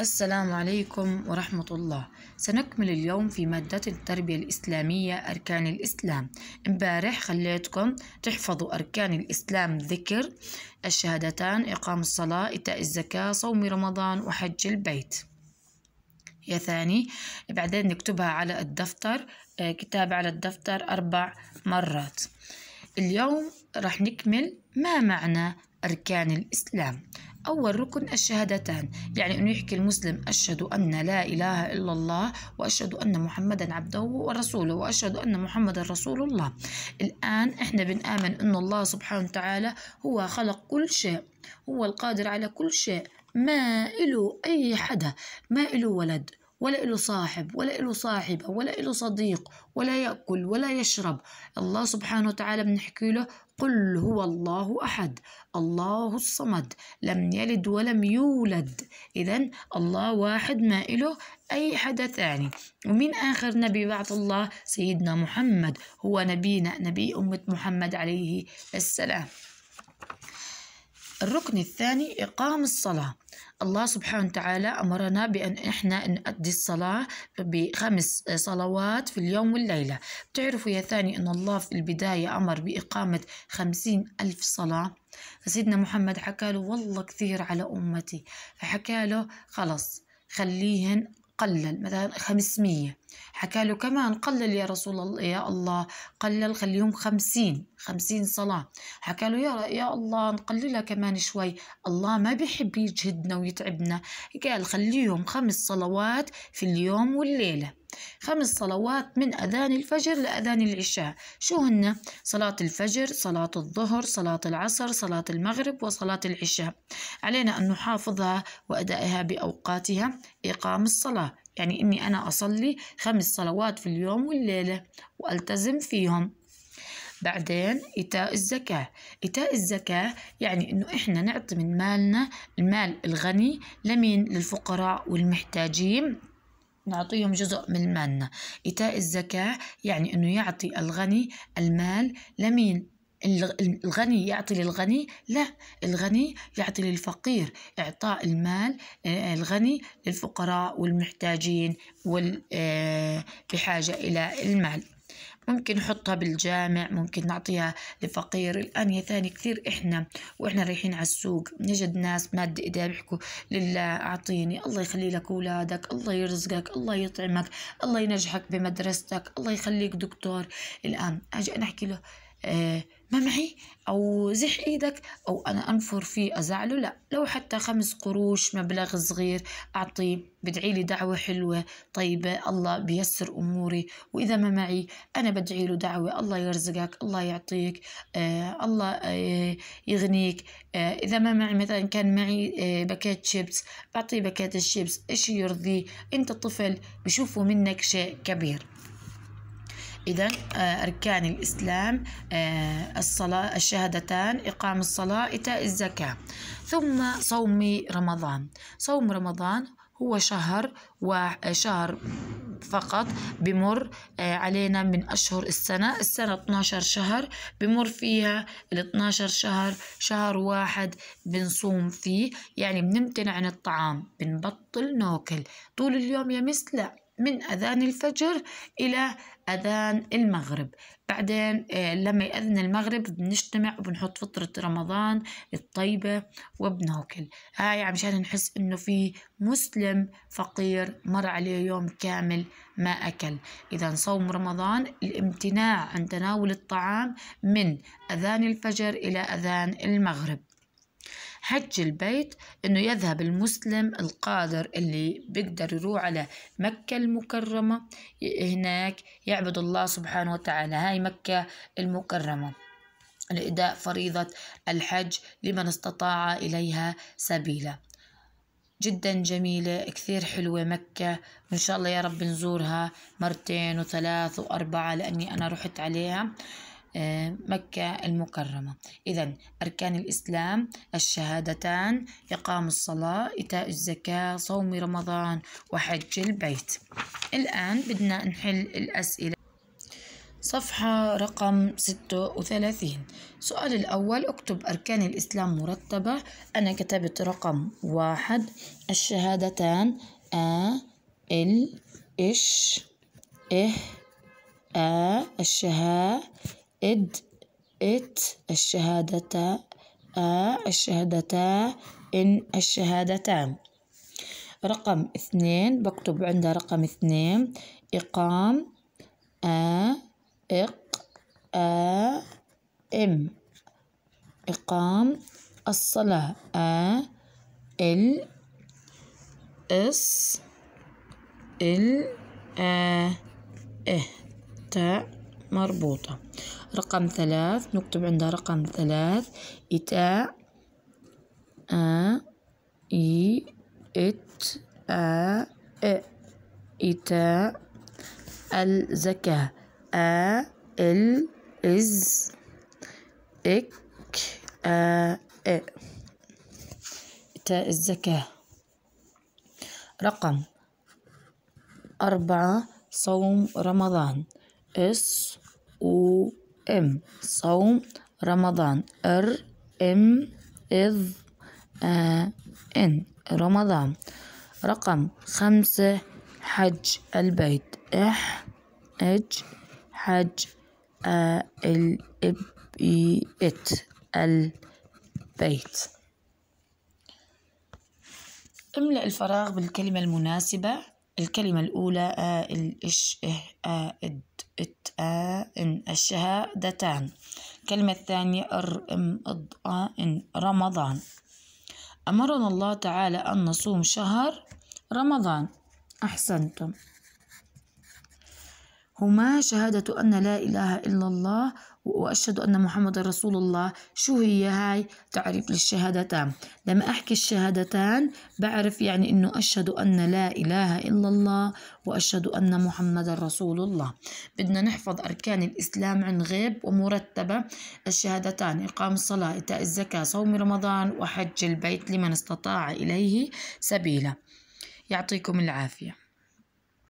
السلام عليكم ورحمة الله سنكمل اليوم في مادة التربية الإسلامية أركان الإسلام امبارح خليتكم تحفظوا أركان الإسلام ذكر الشهادتان إقام الصلاة إيتاء الزكاة صوم رمضان وحج البيت يا ثاني بعدين نكتبها على الدفتر آه، كتاب على الدفتر أربع مرات اليوم رح نكمل ما معنى أركان الإسلام أول ركن الشهادتان يعني أنه يحكي المسلم أشهد أن لا إله إلا الله وأشهد أن محمدا عبده ورسوله وأشهد أن محمدا رسول الله الآن إحنا بنآمن أن الله سبحانه وتعالى هو خلق كل شيء هو القادر على كل شيء ما إله أي حدا ما إله ولد ولا له صاحب ولا له صاحبة ولا له صديق ولا يأكل ولا يشرب الله سبحانه وتعالى بنحكي له قل هو الله أحد الله الصمد لم يلد ولم يولد إذا الله واحد ما إله أي حدا ثاني ومن آخر نبي بعث الله سيدنا محمد هو نبينا نبي أمة محمد عليه السلام الركن الثاني إقام الصلاة الله سبحانه وتعالى أمرنا بأن إحنا نؤدي الصلاة بخمس صلوات في اليوم والليلة بتعرفوا يا ثاني أن الله في البداية أمر بإقامة خمسين ألف صلاة فسيدنا محمد حكى له والله كثير على أمتي فحكى له خلص خليهن قلل مثلا 500 حكى له كمان قلل يا رسول الله يا الله قلل خليهم 50 50 صلاة حكى له يا يا الله نقللها كمان شوي الله ما بيحب يجهدنا ويتعبنا قال خليهم خمس صلوات في اليوم والليلة خمس صلوات من أذان الفجر لأذان العشاء شو هن؟ صلاة الفجر صلاة الظهر صلاة العصر صلاة المغرب وصلاة العشاء علينا أن نحافظها وأدائها بأوقاتها إقام الصلاة يعني إني أنا أصلي خمس صلوات في اليوم والليلة وألتزم فيهم بعدين إيتاء الزكاة إيتاء الزكاة يعني إنه إحنا نعطي من مالنا المال الغني لمين للفقراء والمحتاجين نعطيهم جزء من مالنا إيتاء الزكاة يعني أنه يعطي الغني المال لمين؟ الغني يعطي للغني لا الغني يعطي للفقير إعطاء المال آه، الغني للفقراء والمحتاجين آه، بحاجة إلى المال ممكن نحطها بالجامع ممكن نعطيها لفقير الآن يا ثاني كثير إحنا وإحنا رايحين على السوق نجد ناس مادة إيديها بيحكوا لله أعطيني الله يخلي لك أولادك الله يرزقك الله يطعمك الله ينجحك بمدرستك الله يخليك دكتور الآن أجي أنا أحكي له آه ما معي أو زح إيدك أو أنا أنفر فيه أزعله لا لو حتى خمس قروش مبلغ صغير أعطيه بدعي لي دعوة حلوة طيبة الله بيسر أموري وإذا ما معي أنا بدعي له دعوة الله يرزقك الله يعطيك آه الله آه يغنيك آه إذا ما معي مثلا كان معي آه باكيت شيبس بعطيه باكيت الشيبس إشي يرضيه أنت طفل بشوفوا منك شيء كبير إذا آه، أركان الإسلام آه، الصلاة الشهادتان إقام الصلاة إيتاء الزكاة ثم صوم رمضان صوم رمضان هو شهر وشهر فقط بمر آه، علينا من أشهر السنة السنة 12 شهر بمر فيها ال 12 شهر شهر واحد بنصوم فيه يعني بنمتنع عن الطعام بنبطل ناكل طول اليوم يا مس لا من أذان الفجر إلى أذان المغرب بعدين آه، لما يأذن المغرب بنجتمع وبنحط فطرة رمضان الطيبة وبناكل هاي عشان نحس إنه في مسلم فقير مر عليه يوم كامل ما أكل إذا صوم رمضان الامتناع عن تناول الطعام من أذان الفجر إلى أذان المغرب حج البيت إنه يذهب المسلم القادر اللي بيقدر يروح على مكة المكرمة هناك يعبد الله سبحانه وتعالى هاي مكة المكرمة لإداء فريضة الحج لمن استطاع إليها سبيلا جدا جميلة كثير حلوة مكة وإن شاء الله يا رب نزورها مرتين وثلاث وأربعة لأني أنا رحت عليها آه، مكة المكرمة إذا أركان الإسلام الشهادتان إقام الصلاة إيتاء الزكاة صوم رمضان وحج البيت الآن بدنا نحل الأسئلة صفحة رقم 36 سؤال الأول اكتب أركان الإسلام مرتبة أنا كتبت رقم واحد الشهادتان آ ال إش إه آ الشهادة إد إت الشهادتا آ الشهادتا إن الشهادتان رقم اثنين بكتب عندها رقم اثنين إقام آ إق آ إم إقام الصلاة آ ال إس ال آ إه تاء مربوطة رقم ثلاث نكتب عندها رقم ثلاث إتاء آ إي إت آ إ إتاء الزكاة آ ال إز إك آ إ إتاء الزكاة رقم أربعة صوم رمضان اس و ام صوم رمضان ار ام اذ آ ان رمضان رقم خمسة حج البيت اح اج حج إي إت البيت املأ الفراغ بالكلمة المناسبة الكلمة الأولى آ الإش إه آ إد إت آ إن الشهادتان الكلمة الثانية أر إم إض آ إن رمضان أمرنا الله تعالى أن نصوم شهر رمضان أحسنتم هما شهادة أن لا إله إلا الله وأشهد أن محمد رسول الله شو هي هاي تعريف للشهادتان لما أحكي الشهادتان بعرف يعني أنه أشهد أن لا إله إلا الله وأشهد أن محمد رسول الله بدنا نحفظ أركان الإسلام عن غيب ومرتبة الشهادتان إقام الصلاة إيتاء الزكاة صوم رمضان وحج البيت لمن استطاع إليه سبيلا يعطيكم العافية